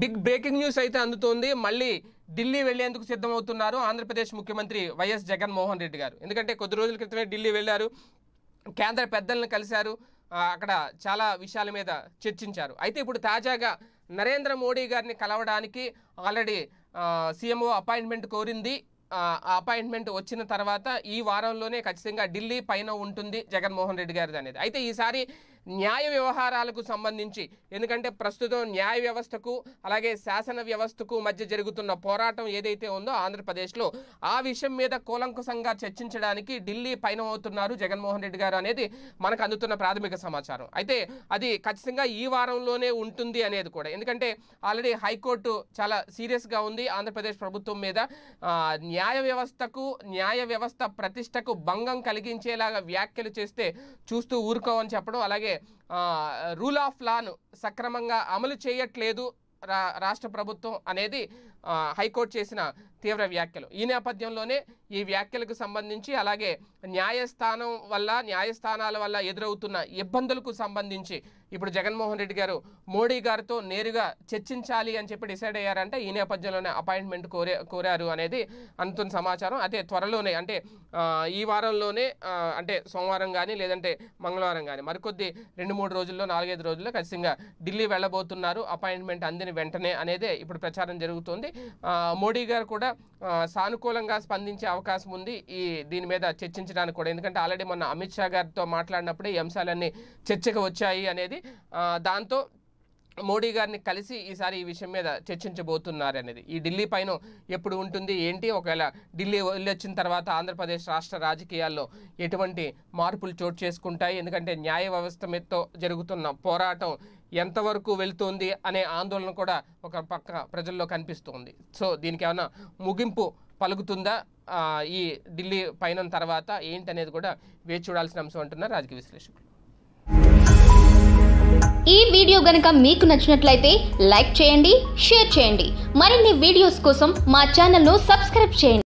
big breaking news అయితే అందుతోంది మళ్ళీ ఢిల్లీ వెళ్లేందుకు సిద్ధమవుతున్నారు ఆంధ్రప్రదేశ్ ముఖ్యమంత్రి వైఎస్ జగన్మోహన్ రెడ్డి గారు ఎందుకంటే కొద్ది రోజుల క్రితమే ఢిల్లీ వెళ్ళారు కేంద్ర పెద్దలను కలిశారు అక్కడ చాలా విషయాల మీద చర్చించారు అయితే ఇప్పుడు తాజాగా నరేంద్ర మోడీ గారిని కలవడానికి ఆల్రెడీ సీఎంఓ అపాయింట్మెంట్ కోరింది అపాయింట్మెంట్ వచ్చిన తర్వాత ఈ వారంలోనే ఖచ్చితంగా ఢిల్లీ పైన ఉంటుంది జగన్మోహన్ రెడ్డి గారిది అనేది అయితే ఈసారి న్యాయ వ్యవహారాలకు సంబంధించి ఎందుకంటే ప్రస్తుతం న్యాయ వ్యవస్థకు అలాగే శాసన వ్యవస్థకు మధ్య జరుగుతున్న పోరాటం ఏదైతే ఉందో ఆంధ్రప్రదేశ్లో ఆ విషయం మీద కూలంకుశంగా చర్చించడానికి ఢిల్లీ పైన అవుతున్నారు జగన్మోహన్ రెడ్డి గారు అనేది మనకు అందుతున్న ప్రాథమిక సమాచారం అయితే అది ఖచ్చితంగా ఈ వారంలోనే ఉంటుంది అనేది కూడా ఎందుకంటే ఆల్రెడీ హైకోర్టు చాలా సీరియస్గా ఉంది ఆంధ్రప్రదేశ్ ప్రభుత్వం మీద న్యాయ వ్యవస్థకు న్యాయ వ్యవస్థ ప్రతిష్టకు భంగం కలిగించేలాగా వ్యాఖ్యలు చేస్తే చూస్తూ ఊరుకోమని చెప్పడం అలాగే రూల్ ఆఫ్ లాను సక్రమంగా అమలు చేయట్లేదు రా రాష్ట్ర ప్రభుత్వం అనేది హైకోర్టు చేసిన తీవ్ర వ్యాఖ్యలు ఈ నేపథ్యంలోనే ఈ వ్యాఖ్యలకు సంబంధించి అలాగే న్యాయస్థానం వల్ల న్యాయస్థానాల వల్ల ఎదురవుతున్న ఇబ్బందులకు సంబంధించి ఇప్పుడు జగన్మోహన్ రెడ్డి గారు మోడీ గారితో నేరుగా చర్చించాలి అని చెప్పి డిసైడ్ అయ్యారంటే ఈ నేపథ్యంలోనే అపాయింట్మెంట్ కోరే కోరారు అనేది అంతున్న సమాచారం అయితే త్వరలోనే అంటే ఈ వారంలోనే అంటే సోమవారం కానీ లేదంటే మంగళవారం కానీ మరికొద్ది రెండు మూడు రోజుల్లో నాలుగైదు రోజుల్లో ఖచ్చితంగా ఢిల్లీ వెళ్ళబోతున్నారు అపాయింట్మెంట్ అందిన వెంటనే అనేది ఇప్పుడు ప్రచారం జరుగుతుంది మోడీ గారు కూడా సానుకూలంగా స్పందించే అవకాశం ఉంది ఈ దీని మీద చర్చించ చర్చించడానికి కూడా ఎందుకంటే ఆల్రెడీ మొన్న అమిత్ షా గారితో మాట్లాడినప్పుడు ఈ అంశాలన్నీ చర్చకు వచ్చాయి అనేది దాంతో మోడీ గారిని కలిసి ఈసారి ఈ విషయం మీద చర్చించబోతున్నారు అనేది ఈ ఢిల్లీ పైన ఎప్పుడు ఉంటుంది ఏంటి ఒకవేళ ఢిల్లీ వెళ్ళి వచ్చిన తర్వాత ఆంధ్రప్రదేశ్ రాష్ట్ర రాజకీయాల్లో ఎటువంటి మార్పులు చోటు చేసుకుంటాయి ఎందుకంటే న్యాయ వ్యవస్థ మీదతో జరుగుతున్న పోరాటం ఎంతవరకు వెళ్తుంది అనే ఆందోళన కూడా ఒక పక్క ప్రజల్లో కనిపిస్తుంది సో దీనికి ఏమైనా ముగింపు పలుకుతుందా ఈ ఢిల్లీ పయనం తర్వాత ఏంటనేది కూడా వేచి చూడాల్సిన అంశం అంటున్నారు రాజకీయ విశ్లేషకులు ఈ వీడియో గనుక మీకు నచ్చినట్లయితే లైక్ చేయండి షేర్ చేయండి మరిన్ని వీడియోస్ కోసం మా ఛానల్ను సబ్స్క్రైబ్ చేయండి